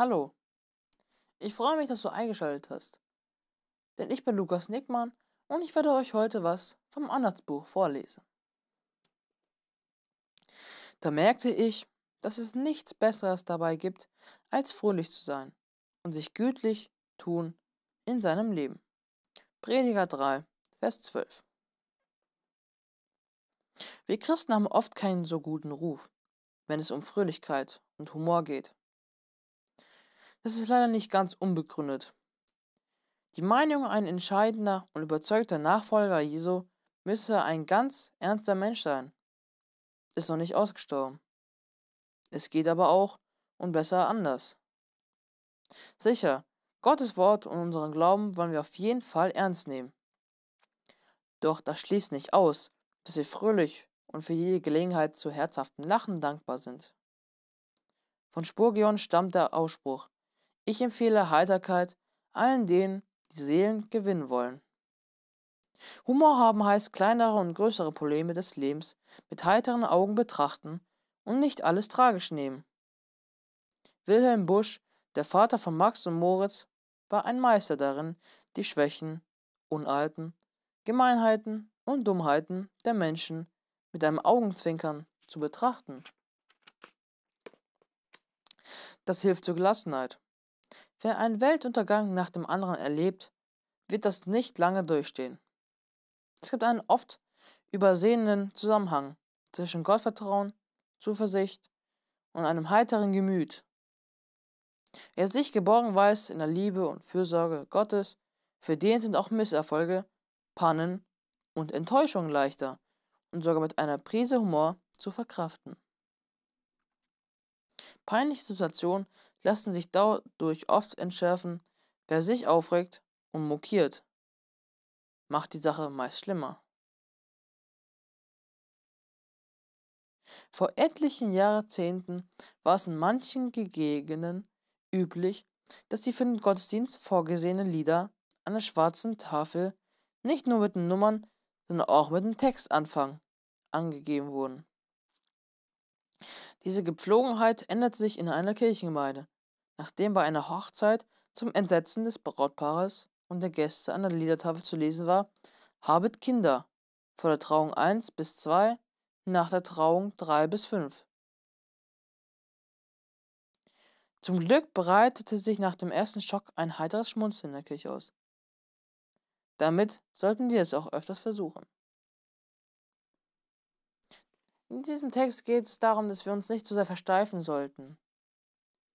Hallo. Ich freue mich, dass du eingeschaltet hast. Denn ich bin Lukas Nickmann und ich werde euch heute was vom Anhaltsbuch vorlesen. Da merkte ich, dass es nichts Besseres dabei gibt, als fröhlich zu sein und sich gütlich tun in seinem Leben. Prediger 3, Vers 12. Wir Christen haben oft keinen so guten Ruf, wenn es um Fröhlichkeit und Humor geht das ist leider nicht ganz unbegründet. Die Meinung, ein entscheidender und überzeugter Nachfolger Jesu müsse ein ganz ernster Mensch sein, ist noch nicht ausgestorben. Es geht aber auch und besser anders. Sicher, Gottes Wort und unseren Glauben wollen wir auf jeden Fall ernst nehmen. Doch das schließt nicht aus, dass wir fröhlich und für jede Gelegenheit zu herzhaftem Lachen dankbar sind. Von Spurgeon stammt der Ausspruch, ich empfehle Heiterkeit allen denen, die Seelen gewinnen wollen. Humor haben heißt kleinere und größere Probleme des Lebens mit heiteren Augen betrachten und nicht alles tragisch nehmen. Wilhelm Busch, der Vater von Max und Moritz, war ein Meister darin, die Schwächen, Unalten, Gemeinheiten und Dummheiten der Menschen mit einem Augenzwinkern zu betrachten. Das hilft zur Gelassenheit. Wer einen Weltuntergang nach dem anderen erlebt, wird das nicht lange durchstehen. Es gibt einen oft übersehenen Zusammenhang zwischen Gottvertrauen, Zuversicht und einem heiteren Gemüt. Wer sich geborgen weiß in der Liebe und Fürsorge Gottes, für den sind auch Misserfolge, Pannen und Enttäuschungen leichter und sogar mit einer Prise Humor zu verkraften. Peinliche Situationen lassen sich dadurch oft entschärfen, wer sich aufregt und mokiert, macht die Sache meist schlimmer. Vor etlichen Jahrzehnten war es in manchen Gegenden üblich, dass die für den Gottesdienst vorgesehenen Lieder an der schwarzen Tafel nicht nur mit den Nummern, sondern auch mit dem Textanfang angegeben wurden. Diese Gepflogenheit änderte sich in einer Kirchengemeinde, nachdem bei einer Hochzeit zum Entsetzen des Brautpaares und der Gäste an der Liedertafel zu lesen war, habet Kinder, vor der Trauung 1 bis 2, nach der Trauung 3 bis 5. Zum Glück breitete sich nach dem ersten Schock ein heiteres Schmunzeln in der Kirche aus. Damit sollten wir es auch öfters versuchen. In diesem Text geht es darum, dass wir uns nicht zu sehr versteifen sollten.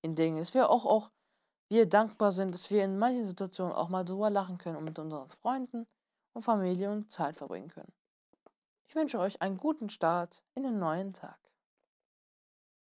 In Dingen, dass wir auch, auch wir dankbar sind, dass wir in manchen Situationen auch mal drüber lachen können und mit unseren Freunden und Familie und Zeit verbringen können. Ich wünsche euch einen guten Start in den neuen Tag.